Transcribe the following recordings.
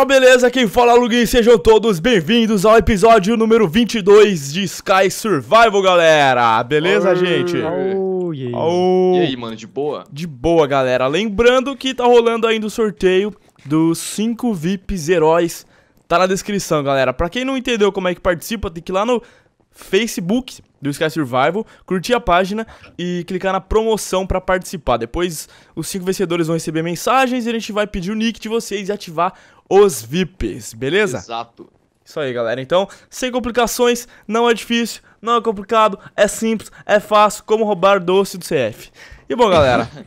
pessoal, beleza? Quem fala é Luguin? sejam todos bem-vindos ao episódio número 22 de Sky Survival, galera. Beleza, gente? E aí, mano, de boa? De boa, galera. Lembrando que tá rolando ainda o sorteio dos 5 VIPs heróis. Tá na descrição, galera. Pra quem não entendeu como é que participa, tem que ir lá no Facebook do Sky Survival, curtir a página e clicar na promoção para participar. Depois os cinco vencedores vão receber mensagens e a gente vai pedir o nick de vocês e ativar os VIPs, beleza? Exato. Isso aí, galera. Então, sem complicações, não é difícil, não é complicado, é simples, é fácil, como roubar doce do CF. E bom, galera,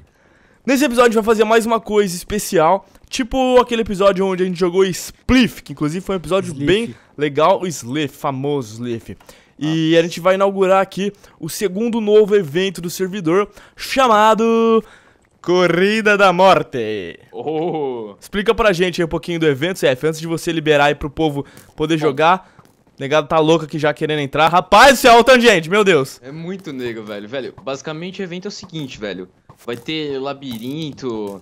nesse episódio a gente vai fazer mais uma coisa especial, tipo aquele episódio onde a gente jogou Spliff, que inclusive foi um episódio bem legal, o Sliff, famoso Sliff. E a gente vai inaugurar aqui o segundo novo evento do servidor, chamado Corrida da Morte. Oh. Explica pra gente aí um pouquinho do evento, CF, antes de você liberar aí pro povo poder jogar. Negado tá louco aqui já querendo entrar. Rapaz, isso é outra gente, meu Deus. É muito nego, velho. Velho, basicamente o evento é o seguinte, velho. Vai ter labirinto,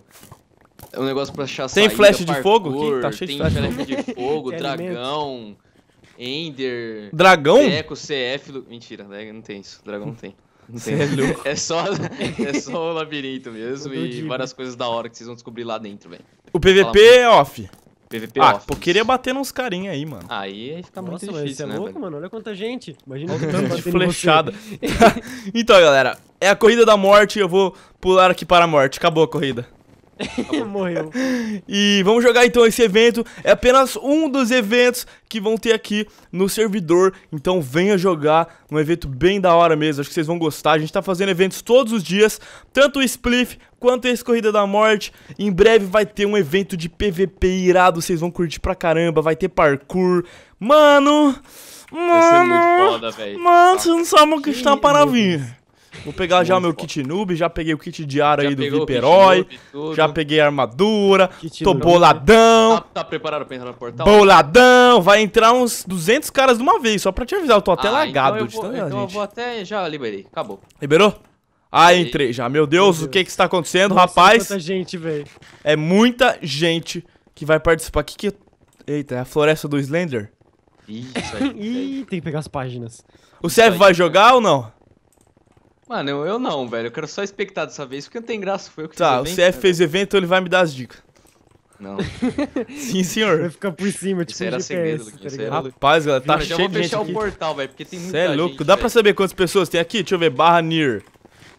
é um negócio pra achar Tem saída, flash de parkour, fogo? Tem tá cheio de flash de fogo, dragão, Ender. Dragão? Teco, CF. Mentira, né, não tem isso. Dragão não tem. Não tem. É, é, só, é só o labirinto mesmo e digo. Né? várias coisas da hora que vocês vão descobrir lá dentro, velho. O PVP é off. PVP é ah, off. Pô, queria bater nos carinha aí, mano. Aí, aí fica Nossa, muito difícil, você é né, louco, mano. Olha quanta gente. Imagina tá gente flechada. então, galera, é a corrida da morte. Eu vou pular aqui para a morte. Acabou a corrida. Morreu. E vamos jogar então esse evento. É apenas um dos eventos que vão ter aqui no servidor. Então venha jogar. Um evento bem da hora mesmo. Acho que vocês vão gostar. A gente tá fazendo eventos todos os dias. Tanto o Spliff quanto esse Corrida da Morte. Em breve vai ter um evento de PVP irado. Vocês vão curtir pra caramba. Vai ter parkour. Mano. Mano. é muito foda, velho. Mano, você não sabe o que está para vir. Vou pegar Muito já o meu kit noob, já peguei o kit diário já aí do VIP Herói, já peguei a armadura, kit tô noob. boladão. Tá, tá, preparado pra entrar no portal? Boladão, vai entrar uns 200 caras de uma vez, só pra te avisar, eu tô até ah, então lagado então eu vou, então eu vou até, já liberei, acabou. Liberou? Ah, entrei já. Meu Deus, Meu Deus, o que que está acontecendo, Nossa, rapaz? É muita gente, velho. É muita gente que vai participar. Que que... Eita, é a floresta do Slender? Isso aí. Ih, tem que pegar as páginas. O Sérgio vai jogar ou não? Mano, eu, eu não, velho. Eu quero só expectar dessa vez, porque não tem graça. Foi eu que Tá, o evento, CF é né, fez evento, ele vai me dar as dicas. Não. Sim, senhor. Vai ficar por cima, tipo, isso era GPS, segredo, Tá Rapaz, galera, tá Mas cheio de gente. Eu vou fechar o portal, velho, porque tem muita gente. Você é louco. Gente, Dá véio. pra saber quantas pessoas tem aqui? Deixa eu ver. Barra near.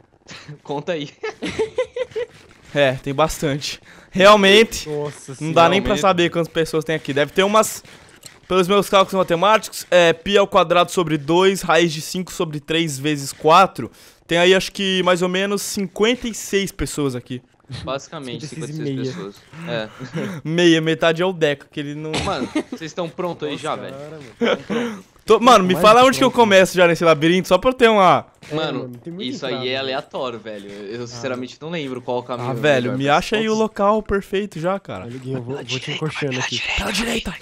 Conta aí. É, tem bastante. Realmente, Nossa, não dá nem pra saber quantas pessoas tem aqui. Deve ter umas. Pelos meus cálculos matemáticos, é π ao quadrado sobre 2, raiz de 5 sobre 3 vezes 4. Tem aí acho que mais ou menos 56 pessoas aqui. Basicamente, 56 meia. pessoas. É. Meia, metade é o Deco, que ele não. Mano, vocês estão prontos aí já, velho? Tô, mano, me fala onde que eu começo já nesse labirinto, só pra eu ter uma. É, mano, isso aí é aleatório, velho. Eu ah. sinceramente não lembro qual o caminho. Ah, velho, me acha aí o local perfeito já, cara. Eu eu vou, vou te encoxando aqui. Tá na direita!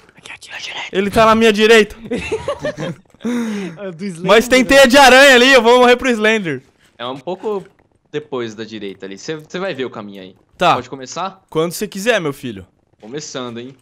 Ele tá na minha direita! É Mas tem né? teia de aranha ali, eu vou morrer pro Slender. É um pouco depois da direita ali. Você vai ver o caminho aí. Tá. Pode começar? Quando você quiser, meu filho. Começando, hein?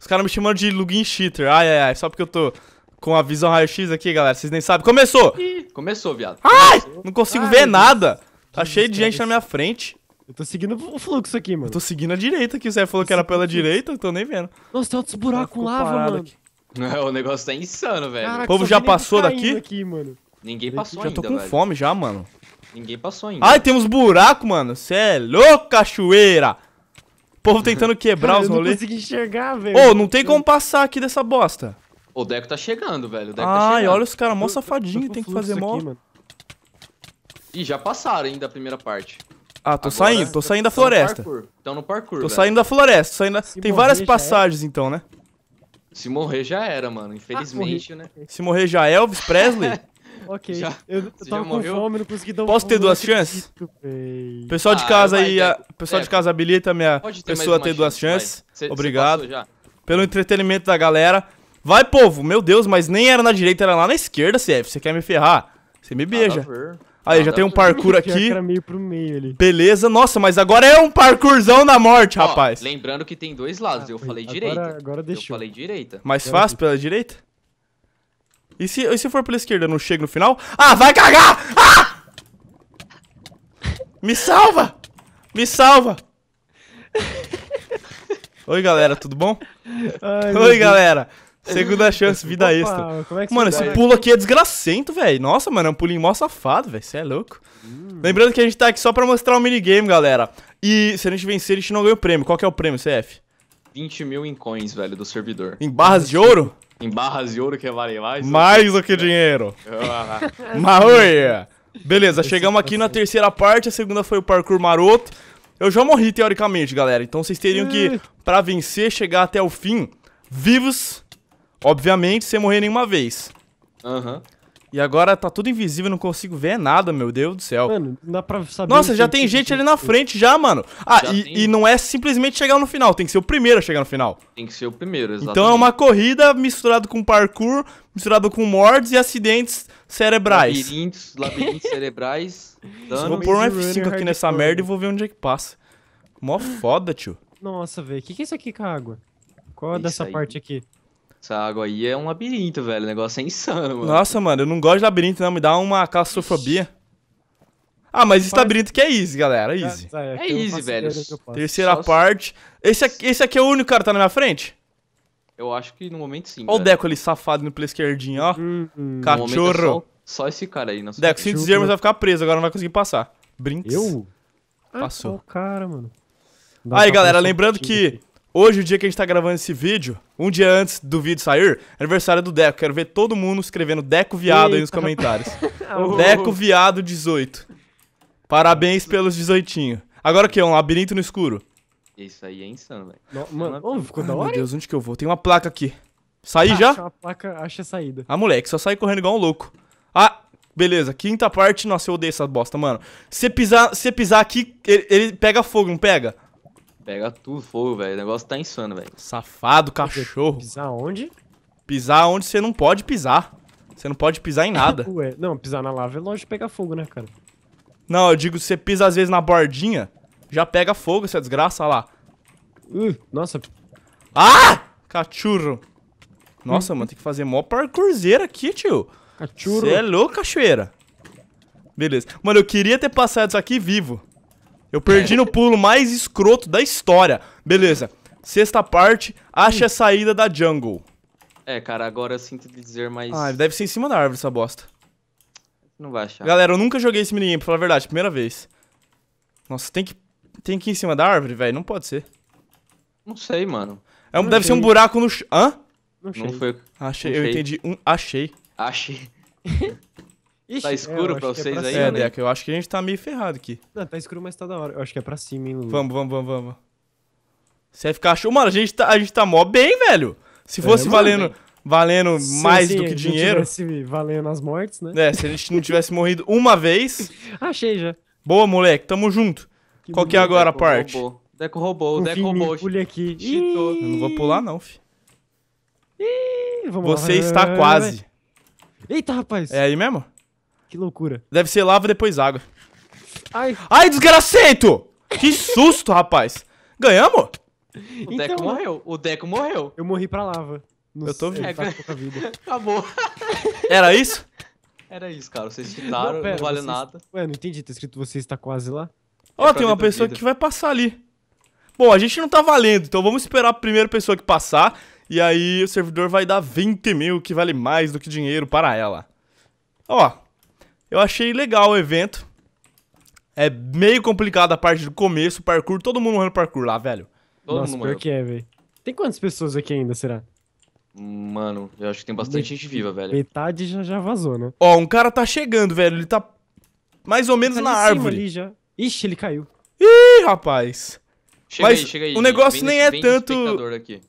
Os caras me chamando de Lugin cheater. Ai, ai, ai. Só porque eu tô com a visão raio-x aqui, galera. Vocês nem sabem. Começou! começou, viado. Ai! Começou. Não consigo ai, ver nada. Tá cheio de gente na minha frente. Eu tô seguindo o fluxo aqui, mano. Eu tô seguindo a direita aqui. Você falou que era pela direita, eu tô nem vendo. Nossa, tem outros buracos lá, tá mano. Aqui. Não, o negócio tá insano, velho. Caraca, o povo já passou daqui? aqui, mano. Ninguém passou ainda, Já tô com velho. fome já, mano. Ninguém passou ainda. Ai, tem uns buracos, mano. Cê é louco, cachoeira. O povo tentando quebrar Cara, os rolês. Eu não consegui enxergar, velho. Ô, oh, não tem como passar aqui dessa bosta. O Deco tá chegando, velho. O Deco tá Ai, tá chegando. olha os caras, mó safadinho, tem que fazer mó... Ih, já passaram ainda a primeira parte. Ah, tô Agora, saindo, tô saindo da floresta. então no parkour, Tô velho. saindo da floresta, saindo da... Tem várias passagens, então, né? Se morrer já era, mano, ah, infelizmente, ah, né? Se morrer já é Elvis Presley? Ok. Já, eu, eu tava com morreu? fome, não consegui dar um Posso ter duas chances? Pessoal de ah, casa ah, aí, a, pessoal é, de casa habilita a minha pessoa ter duas chances. Chance. Obrigado. Cê pelo entretenimento da galera. Vai, povo. Meu Deus, mas nem era na direita, era lá na esquerda, CF. Você quer me ferrar? Você me beija. Aí, Nada já tem um parkour aqui. Meio meio, Beleza, nossa, mas agora é um parkourzão da morte, Ó, rapaz. Lembrando que tem dois lados, ah, eu falei agora, direita. Agora deixou. Eu falei direita. Mais fácil pela direita? E se, e se for pela esquerda, não chego no final? Ah, vai cagar! Ah! Me salva! Me salva! Oi, galera, tudo bom? Ai, Oi, galera. Segunda chance, vida Opa, extra. É mano, tá, esse né? pulo aqui é desgracento, velho. Nossa, mano, é um pulinho mó safado, velho. Você é louco. Hum. Lembrando que a gente tá aqui só pra mostrar o um minigame, galera. E se a gente vencer, a gente não ganha o prêmio. Qual que é o prêmio, CF? 20 mil em coins, velho, do servidor. Em barras de ouro? Em barras de ouro que vale mais. Mais do que dinheiro. Ah. Maoia! É. Beleza, chegamos aqui na terceira parte, a segunda foi o parkour maroto. Eu já morri, teoricamente, galera. Então vocês teriam que, pra vencer, chegar até o fim, vivos, obviamente, sem morrer nenhuma vez. Aham. Uhum. E agora tá tudo invisível, não consigo ver nada, meu Deus do céu. Mano, dá pra saber. Nossa, já tem gente ali na frente já, mano. Ah, já e, e, não é simplesmente chegar no final, tem que ser o primeiro a chegar no final. Tem que ser o primeiro, exatamente. Então é uma corrida misturada com parkour, misturado com mortes e acidentes cerebrais. Labirintos, labirintos cerebrais. Dano. Vou pôr um F5 aqui nessa merda e vou ver onde é que passa. Mó foda, tio. Nossa, velho. O que, que é isso aqui com a água? Qual é dessa aí. parte aqui? Essa água aí é um labirinto, velho. O negócio é insano, mano. Nossa, mano, eu não gosto de labirinto, não. Me dá uma claustrofobia. Ah, mas esse labirinto que é easy, galera. É, easy. É, é, é easy, velho. Terceira Só parte. Esse aqui, esse aqui é o único cara que tá na minha frente? Eu acho que no momento sim. Olha o Deco ali safado indo pela esquerdinha, ó. Hum, hum. Cachorro. só, esse cara aí. Deco, se dizer, mas vai ficar preso, agora não vai conseguir passar. Brinks. Eu? Passou. Ah, cara, mano. Dá aí, galera, lembrando que aqui. Hoje, o dia que a gente tá gravando esse vídeo, um dia antes do vídeo sair, aniversário do Deco. Quero ver todo mundo escrevendo Deco Viado Eita. aí nos comentários. Ah, Deco Viado 18. Parabéns pelos 18. Agora o que? Um labirinto no escuro. Isso aí é insano, velho. É mano, oh, ficou da hora. Meu Deus, onde que eu vou? Tem uma placa aqui. Saí já? Acha placa, acha a saída. Ah, moleque, só sai correndo igual um louco. Ah, beleza. Quinta parte. Nossa, eu odeio essa bosta, mano. Se pisar, se pisar aqui, ele, ele pega fogo, não pega? Pega tudo fogo, velho. O negócio tá insano, velho. Safado, cachorro. Pisar onde? Pisar onde você não pode pisar. Você não pode pisar em nada. Ué, não, pisar na lava é longe de pegar fogo, né, cara? Não, eu digo, você pisa às vezes na bordinha, já pega fogo essa desgraça, olha lá. Uh, nossa. Ah! Cachorro. Nossa, mano, tem que fazer mó parkourzeira aqui, tio. Cachorro. Você é louco, cachoeira. Beleza. Mano, eu queria ter passado isso aqui vivo. Eu perdi é. no pulo mais escroto da história. Beleza. Sexta parte, acha a saída da jungle. É, cara, agora eu sinto de dizer, mais. Ah, deve ser em cima da árvore essa bosta. Não vai achar. Galera, eu nunca joguei esse minigame, pra falar a verdade, primeira vez. Nossa, tem que, tem que ir em cima da árvore, velho? Não pode ser. Não sei, mano. É, um, deve achei. ser um buraco no chão. Hã? Não, achei. Não foi. Achei, não eu achei. entendi. Um, achei. Achei. Ixi, tá escuro pra é vocês é pra aí? Né? É, né? eu acho que a gente tá meio ferrado aqui. Não, tá escuro, mas tá da hora. Eu acho que é pra cima, hein, Lu. Vamos, vamos, vamos, vamos. Você ficar show. Mano, a gente tá, a gente tá mó bem, velho. Se é, fosse é, valendo, valendo sim, mais sim, do que dinheiro. Se valendo as mortes, né? É, se a gente não tivesse morrido uma vez. Achei já. Boa, moleque, tamo junto. Que Qual que é agora a parte? Roubou. Deco roubou, o Deco roubou. Pule aqui. Cheatou. Eu não vou pular, não, fi. Ih, vamos Você lá. está quase. Eita, rapaz. É aí mesmo? Que loucura. Deve ser lava depois água. Ai. Ai, Que susto, rapaz. Ganhamos? O então, Deco morreu. O Deco morreu. Eu morri pra lava. eu tô vivo. É, vida. Acabou. Era isso? Era isso, cara. Vocês tiraram, não, não vale nada. Ué, não entendi. Tá escrito você está quase lá. Ó, é tem uma pessoa vida. que vai passar ali. Bom, a gente não tá valendo, então vamos esperar a primeira pessoa que passar. E aí o servidor vai dar 20 mil, que vale mais do que dinheiro para ela. Ó, eu achei legal o evento. É meio complicado a parte do começo, parkour. Todo mundo morrendo parkour lá, velho. Todo Nossa, mundo que é, velho. Tem quantas pessoas aqui ainda, será? Mano, eu acho que tem bastante gente viva, velho. Metade já, já vazou, né? Ó, um cara tá chegando, velho. Ele tá mais ou menos tá na árvore. ali já. Ixi, ele caiu. Ih, rapaz. Chega Mas aí, chega aí. O negócio vem, nem é tanto.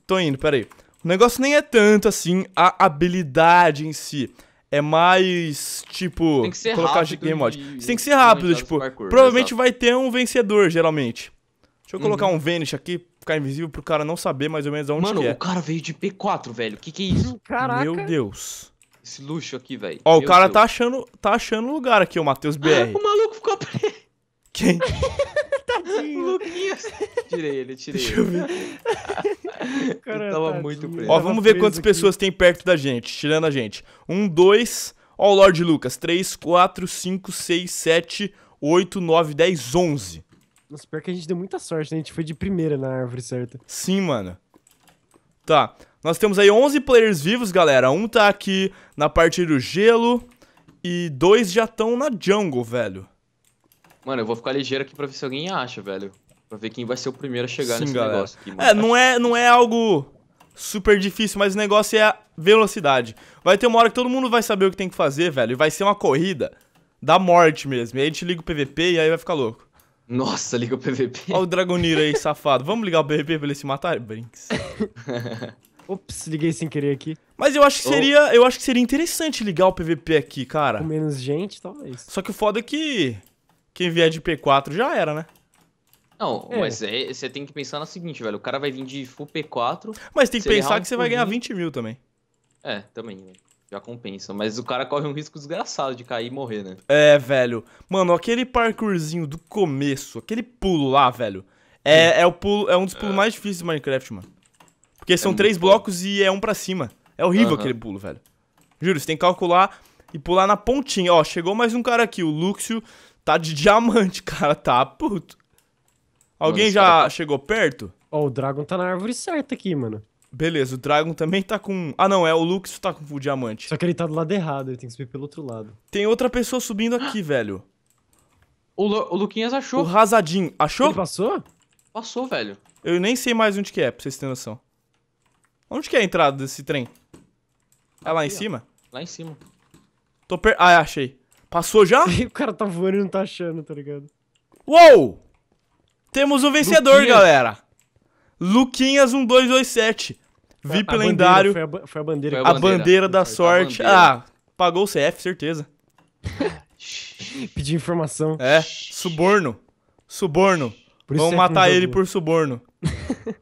Tô indo, peraí. O negócio nem é tanto assim a habilidade em si é mais tipo tem que ser colocar rápido game mode. tem que ser rápido, tipo, parkour, provavelmente exato. vai ter um vencedor geralmente. Deixa eu uhum. colocar um Vanish aqui, ficar invisível pro cara não saber mais ou menos aonde Mano, que é. Mano, o cara veio de P4, velho. Que que é isso? Caraca. Meu Deus. Esse luxo aqui, velho. Ó, Meu o cara Deus. tá achando, tá achando lugar aqui, o Matheus BR. o maluco ficou preso. Quem? tadinho. Luquinhas. Tirei ele, tirei Deixa ele. Eu ver. tava tadinho. muito preso. Ó, vamos ver quantas aqui. pessoas tem perto da gente, tirando a gente. Um, dois. Ó, o Lorde Lucas. Três, quatro, cinco, seis, sete, oito, nove, dez, onze. Nossa, pior que a gente deu muita sorte, né? A gente foi de primeira na árvore certa. Sim, mano. Tá. Nós temos aí 11 players vivos, galera. Um tá aqui na parte do gelo. E dois já estão na jungle, velho. Mano, eu vou ficar ligeiro aqui pra ver se alguém acha, velho. Pra ver quem vai ser o primeiro a chegar Sim, nesse galera. negócio aqui, É, não é, não é algo super difícil, mas o negócio é a velocidade. Vai ter uma hora que todo mundo vai saber o que tem que fazer, velho. E vai ser uma corrida da morte mesmo. E aí a gente liga o PVP e aí vai ficar louco. Nossa, liga o PVP. Olha o Dragonir aí, safado. Vamos ligar o PVP pra ele se matar? Brinks. Ops, liguei sem querer aqui. Mas eu acho que oh. seria, oh. eu acho que seria interessante ligar o PVP aqui, cara. Com menos gente, talvez. Só que o foda é que quem vier de P4 já era, né? Não, é. mas é, você tem que pensar na seguinte, velho. O cara vai vir de full P4. Mas tem que pensar que você vai ganhar 20 mil também. É, também, né? Já compensa. Mas o cara corre um risco desgraçado de cair e morrer, né? É, velho. Mano, aquele parkourzinho do começo, aquele pulo lá, velho. É, é, o pulo, é um dos pulos é. mais difíceis do Minecraft, mano. Porque são é três blocos bom. e é um para cima. É horrível uhum. aquele pulo, velho. Juro, você tem que calcular e pular na pontinha. Ó, chegou mais um cara aqui, o Luxio. Tá de diamante, cara. Tá puto. Alguém mano, já cara... Tá- chegou perto? Ó, oh, o Dragon tá na árvore certa aqui, mano. Beleza, o Dragon também tá com... Ah, não, é o Lux tá com o diamante. Só que ele tá do lado errado, ele tem que subir pelo outro lado. Tem outra pessoa subindo aqui, velho. O, Lu... o Luquinhas achou. O Razadin. Achou? Ele passou? Passou, velho. Eu nem sei mais onde que é, pra vocês terem noção. Onde que é a entrada desse trem? É lá em cima? Lá em cima. Tô per... Ah, é, achei. Passou já? o cara tá voando e não tá achando, tá ligado? Uou! Temos o um vencedor, Luquinhas. galera. Luquinhas1227. VIP a lendário. Bandeira, foi, a, foi, a, bandeira. Foi a, a bandeira, bandeira da sorte. Bandeira. Ah, pagou o CF, certeza. Pedir informação. É, suborno. Suborno. Vamos matar ele por suborno.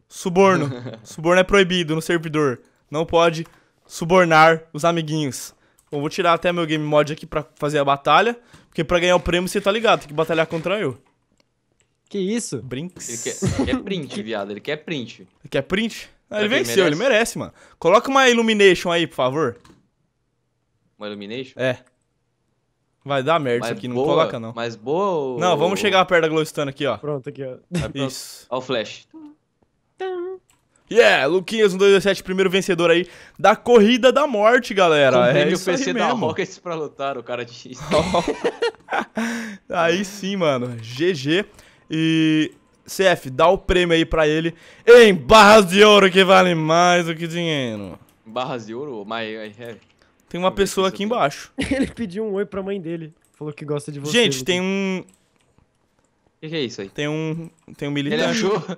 suborno. Suborno é proibido no servidor. Não pode subornar os amiguinhos. Bom, vou tirar até meu game mod aqui pra fazer a batalha. Porque pra ganhar o prêmio, você tá ligado, tem que batalhar contra eu. Que isso? Brinks. Ele quer, ele quer print, viado. Ele quer print. Ele quer print? Ah, ele venceu, ele merece? ele merece, mano. Coloca uma Illumination aí, por favor. Uma Illumination? É. Vai dar merda mas isso aqui, boa, não coloca não. Mas boa ou... Não, vamos chegar perto da Glowstone aqui, ó. Pronto, aqui, ó. Isso. Ó o flash. Yeah, Luquinhas 127, primeiro vencedor aí da Corrida da Morte, galera. Com é o PC da Rockets pra lutar, o cara disse. aí sim, mano. GG. E CF, dá o prêmio aí pra ele em barras de ouro que vale mais do que dinheiro. Barras de ouro? Mas é, é. Tem uma pessoa aqui embaixo. ele pediu um oi pra mãe dele. Falou que gosta de você. Gente, tem um. O que, que, é isso aí? Tem um. Tem um militante. Ele achou?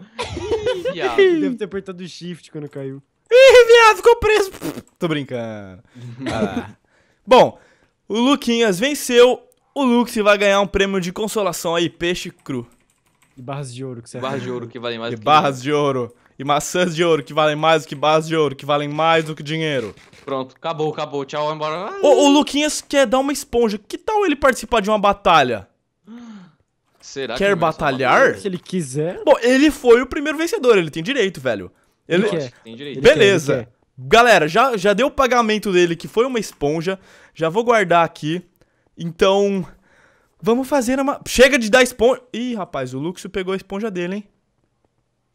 viado. Deve ter apertado shift quando caiu. Ih, viado, ficou preso. Tô brincando. Ah. Bom, o Luquinhas venceu. O Lux vai ganhar um prêmio de consolação aí, peixe cru. E barras de ouro que você Barras de ouro que valem mais e do que barras de ouro. E maçãs de ouro que valem mais do que barras de ouro, que valem mais do que dinheiro. Pronto, acabou, acabou. Tchau, embora. O, o Luquinhas quer dar uma esponja. Que tal ele participar de uma batalha? Será quer que batalhar? Se ele quiser. Bom, ele foi o primeiro vencedor, ele tem direito, velho. Ele, ele tem direito. Beleza. Ele quer, ele quer. Galera, já, já deu o pagamento dele, que foi uma esponja. Já vou guardar aqui. Então, vamos fazer uma... Chega de dar esponja... Ih, rapaz, o Luxo pegou a esponja dele, hein?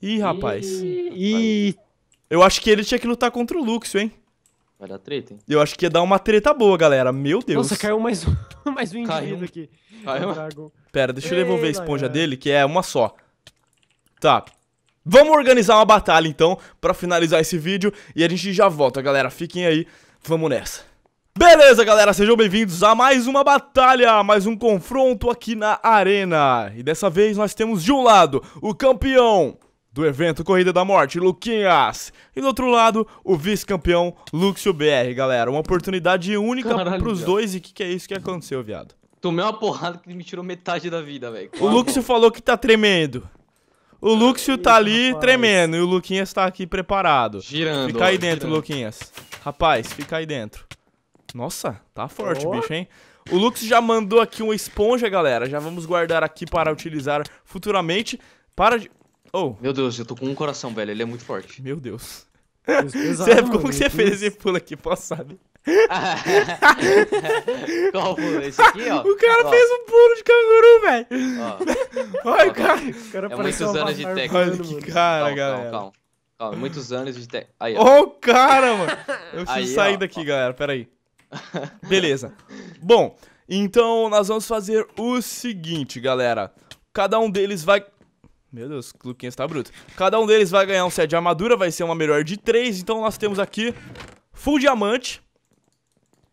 Ih, rapaz. Ih... Eu acho que ele tinha que lutar contra o Luxo, hein? Vai dar treta, hein? Eu acho que ia dar uma treta boa, galera. Meu Deus. Nossa, caiu mais um, mais um indivíduo aqui. Caiu. Pera, deixa eu devolver Ei, a esponja galera. dele, que é uma só. Tá. Vamos organizar uma batalha, então, pra finalizar esse vídeo. E a gente já volta, galera. Fiquem aí. Vamos nessa. Beleza, galera, sejam bem-vindos a mais uma batalha, mais um confronto aqui na arena. E dessa vez nós temos de um lado o campeão do evento Corrida da Morte, Luquinhas. E do outro lado, o vice-campeão Luxio BR, galera. Uma oportunidade única Caralho, pros dois. E o que, que é isso que aconteceu, viado? Tomei uma porrada que me tirou metade da vida, velho. O Luxio falou que tá tremendo. O Luxio tá ali rapaz. tremendo e o Luquinhas tá aqui preparado. Girando. Fica aí dentro, girando. Luquinhas. Rapaz, fica aí dentro. Nossa, tá forte, oh. bicho, hein? O Lux já mandou aqui uma esponja, galera. Já vamos guardar aqui para utilizar futuramente. Para de... Oh. Meu Deus, eu tô com um coração, velho. Ele é muito forte. Meu Deus. Exato, como que você fez esse pulo aqui? Posso sabe? Qual pulo? Esse aqui, ó. O cara ó. fez um pulo de canguru, velho. Olha, cara. O cara é muitos anos de técnica. Olha que cara, calma, galera. Calma, calma. muitos anos de técnica. Aí, ó. Oh, cara, mano. Eu preciso aí, sair ó, daqui, ó. galera. Pera aí. Beleza. Bom, então nós vamos fazer o seguinte, galera. Cada um deles vai meu Deus, o Luquinhas tá bruto. Cada um deles vai ganhar um set de armadura, vai ser uma melhor de três. Então nós temos aqui full diamante,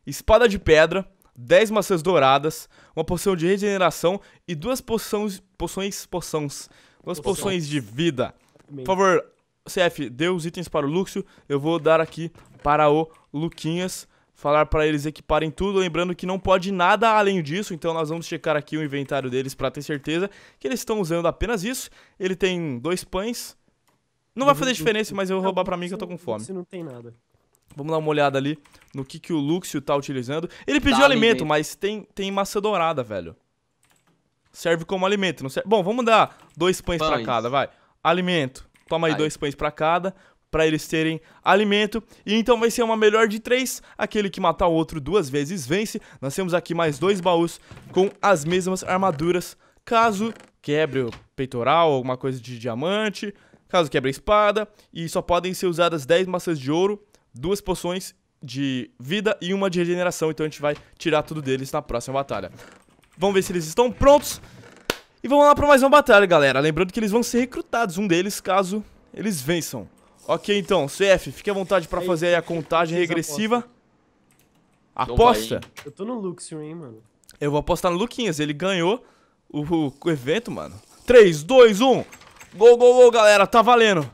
espada de pedra, 10 maçãs douradas, uma poção de regeneração e duas poções, poções, poções, duas poções, poções de vida. Por favor, CF, dê os itens para o Luxo. Eu vou dar aqui para o Luquinhas falar para eles equiparem tudo, lembrando que não pode nada além disso, então nós vamos checar aqui o inventário deles para ter certeza que eles estão usando apenas isso. Ele tem dois pães. Não vai fazer diferença, mas eu vou roubar para mim que eu tô com fome. Se não tem nada. Vamos dar uma olhada ali no que, que o Luxio tá utilizando. Ele tá, pediu alimento, alimento, mas tem, tem maçã dourada, velho. Serve como alimento, não serve? Bom, vamos dar dois pães, pães. para cada, vai. Alimento. Toma aí, aí dois pães para cada para eles terem alimento. E então vai ser uma melhor de três. Aquele que matar o outro duas vezes vence. Nós temos aqui mais dois baús com as mesmas armaduras. Caso quebre o peitoral, alguma coisa de diamante, caso quebre a espada. E só podem ser usadas 10 maçãs de ouro, duas poções de vida e uma de regeneração. Então a gente vai tirar tudo deles na próxima batalha. Vamos ver se eles estão prontos. E vamos lá para mais uma batalha, galera. Lembrando que eles vão ser recrutados, um deles, caso eles vençam. Ok, então, CF, fique à vontade pra é fazer aí a contagem regressiva. Então aposta? Eu tô no Luxury, hein, mano. Eu vou apostar no Luquinhas, ele ganhou o, o evento, mano. 3, 2, 1. Gol, gol, gol, galera, tá valendo.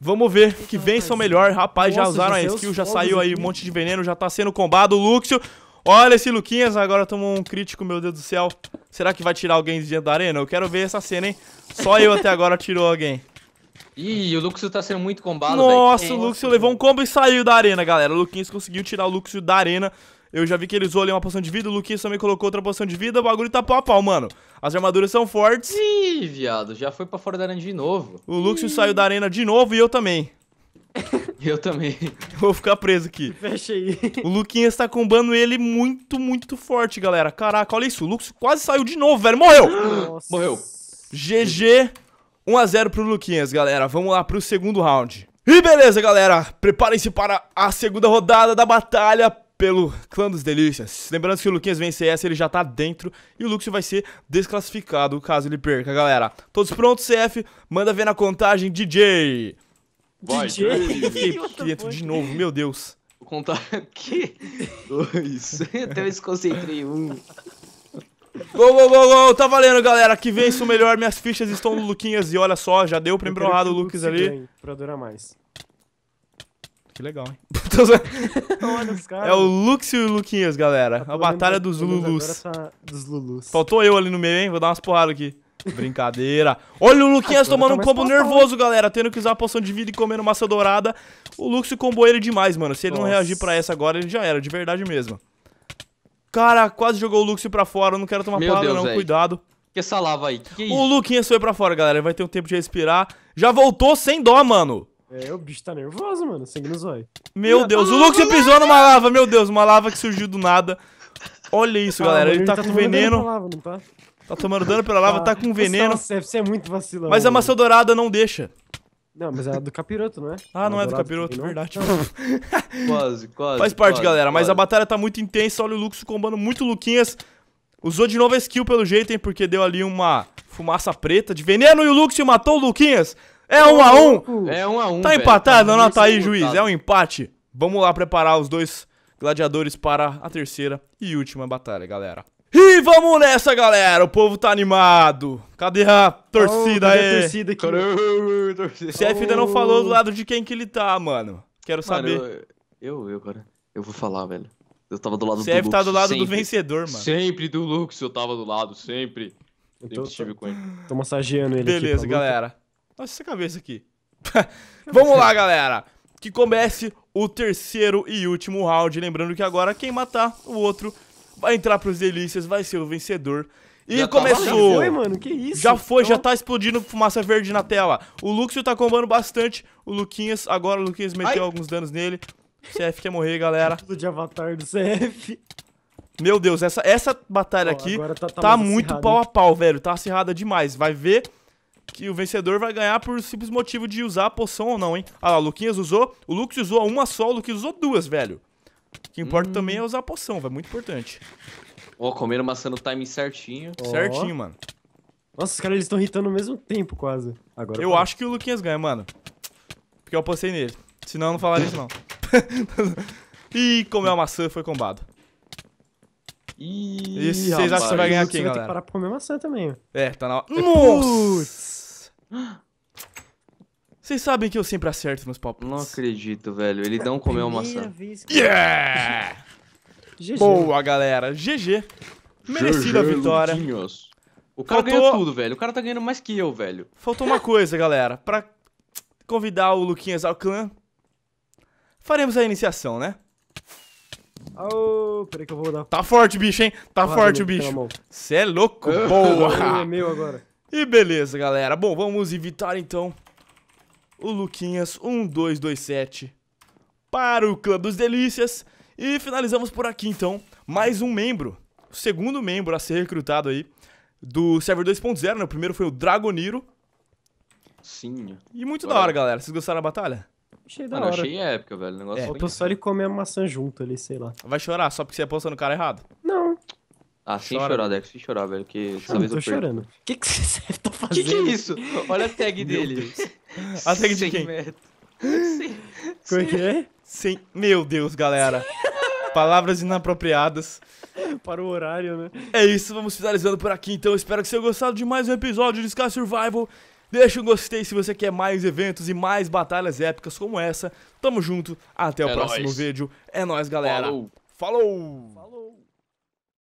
Vamos ver que então, vença o melhor. Rapaz, Nossa, já usaram a skill, já saiu aí um monte de veneno, já tá sendo combado o Luxio. Olha esse Luquinhas, agora tomou um crítico, meu Deus do céu. Será que vai tirar alguém de dentro da arena? Eu quero ver essa cena, hein? Só eu até agora tirou alguém. Ih, o Luxio tá sendo muito combado, Nossa, o Luxio levou um combo e saiu da arena, galera. O Luquinhos conseguiu tirar o Luxio da arena. Eu já vi que ele usou ali uma poção de vida, o Luquinhos também colocou outra poção de vida, o bagulho tá pau a pau, mano. As armaduras são fortes. Ih, viado, já foi pra fora da arena de novo. O Luxio Ih. saiu da arena de novo e eu também. eu também. vou ficar preso aqui. Fecha aí. O Luquinhas tá combando ele muito, muito forte, galera. Caraca, olha isso. O Luxo quase saiu de novo, velho. Morreu! Nossa. Morreu. GG. 1x0 pro Luquinhas, galera. Vamos lá pro segundo round. E beleza, galera. Preparem-se para a segunda rodada da batalha pelo Clã dos Delícias. Lembrando que se o Luquinhas vencer essa, ele já tá dentro e o Lux vai ser desclassificado caso ele perca, galera. Todos prontos, CF? Manda ver na contagem, DJ. Vai, DJ? de novo, meu Deus. Vou contar aqui. Dois. Até eu desconcentrei. Um. Gol, gol, gol, gol. Tá valendo, galera. Que vence o melhor. Minhas fichas estão no Luquinhas. E olha só, já deu pra embrulhar o Lucas ali. pra durar mais. Que legal, hein? é o Lux e o Luquinhas, galera. Tá a, a batalha dos Lulus. Tá dos Lulus. Faltou eu ali no meio, hein? Vou dar umas porradas aqui. Brincadeira. Olha o Luquinhas tomando tá um combo nervoso, galera. Tendo que usar a poção de vida e comendo massa dourada. O Lux combo ele demais, mano. Se ele Nossa. não reagir pra essa agora, ele já era, de verdade mesmo. Cara, quase jogou o Luxio pra fora. Eu não quero tomar Meu não. Véio. Cuidado. Que essa lava aí? Que que é o Luquinhas foi pra fora, galera. Ele vai ter um tempo de respirar. Já voltou sem dó, mano. É, o bicho tá nervoso, mano. Sangue nos olhos. Meu Deus, o Luxio pisou numa lava. Meu Deus, uma lava que surgiu do nada. Olha isso, ah, galera. Ele tá, tá com veneno. Lava, não tá? tá tomando dano pela lava, tá, tá com veneno. Nossa, você é muito vacilão. Mas a maçã dourada não deixa. Não, mas é do capiroto, não é? Ah, não, é do capiroto, verdade. quase, quase. Faz parte, quase, galera. Quase. Mas a batalha tá muito intensa. Olha o Lux combando muito Luquinhas. Usou de novo a skill pelo jeito, hein? Porque deu ali uma fumaça preta de veneno e o Lux matou o Luquinhas. É um a um. É um a um. Tá empatado, tá não tá aí, juiz. É um empate. Vamos lá preparar os dois gladiadores para a terceira e última batalha, galera. E vamos nessa, galera. O povo tá animado. Cadê a torcida oh, aí? A torcida aqui. Caramba, torcida. CF ainda não falou do lado de quem que ele tá, mano. Quero mano, saber. Eu, eu, eu, cara. Eu vou falar, velho. Eu tava do lado CF tá do Lux. tá do lado sempre. do vencedor, mano. Sempre do Lux eu tava do lado, sempre. Eu tô, tô, com ele. Tô massageando ele Beleza, aqui, tá galera. Nossa, essa cabeça aqui. vamos lá, galera. Que comece o terceiro e último round. Lembrando que agora quem matar o outro vai entrar pros delícias, vai ser o vencedor. E já tá começou. Tá, já foi, mano, que isso? Já foi, então... já tá explodindo fumaça verde na tela. O Luxio tá combando bastante. O Luquinhas, agora o Luquinhas meteu Ai. alguns danos nele. CF quer morrer, galera. Tudo de avatar do CF. Meu Deus, essa, essa batalha aqui tá, tá, tá muito acirrada. pau a pau, velho. Tá acirrada demais. Vai ver que o vencedor vai ganhar por simples motivo de usar a poção ou não, hein? Olha lá, o Luquinhas usou. O Lux usou uma só, o Luquinhas usou duas, velho. O que importa hum. também é hum. usar a poção, vai muito importante. Ó, oh, comeram maçã no time certinho. Oh. Certinho, mano. Nossa, os caras estão hitando ao mesmo tempo, quase. Agora. Eu pode. acho que o Luquinhas ganha, mano. Porque eu apostei nele. Senão eu não falaria isso, não. Ih, comeu a maçã, foi combado. Ih, e vocês acham que você vai ganhar quem, galera? Tem que parar pra comer maçã também. É, tá na hora. Nossa! Vocês sabem que eu sempre acerto nos palpites. Não acredito, velho. Ele não comeu maçã. Vez Yeah! GG. Boa, galera. GG. Merecida vitória. Lutinhos. O cara Faltou... ganhou tudo, velho. O cara tá ganhando mais que eu, velho. Faltou uma coisa, galera. Pra convidar o Luquinhas ao clã, faremos a iniciação, né? Oh, peraí que eu vou dar. Tá forte, bicho, hein? Tá forte o bicho. você é louco, boa! é meu agora. E beleza, galera. Bom, vamos evitar então o Luquinhas1227 para o Clã dos Delícias. E finalizamos por aqui então, mais um membro, o segundo membro a ser recrutado aí do server 2.0, né? O primeiro foi o Dragoniro. Sim. E muito da hora, galera. Vocês gostaram da batalha? Achei da Mano, hora. achei épica, velho. O negócio é, eu só ele comer a maçã junto ali, sei lá. Vai chorar só porque você aposta no cara errado? Não. Ah, sem Chora, chorar, Dex, sem chorar, velho, que essa ah, vez eu tô chorando. O que, que você tá fazendo? O que, que é isso? Olha a tag dele. Hashtag de quem? Sim. Como é que é? Sem... Meu Deus, galera. Palavras inapropriadas. Para o horário, né? É isso, vamos finalizando por aqui. Então, espero que vocês tenham gostado de mais um episódio de Sky Survival. Deixa um gostei se você quer mais eventos e mais batalhas épicas como essa. Tamo junto, até o é próximo nóis. vídeo. É nóis, galera. Falou. Falou. Falou.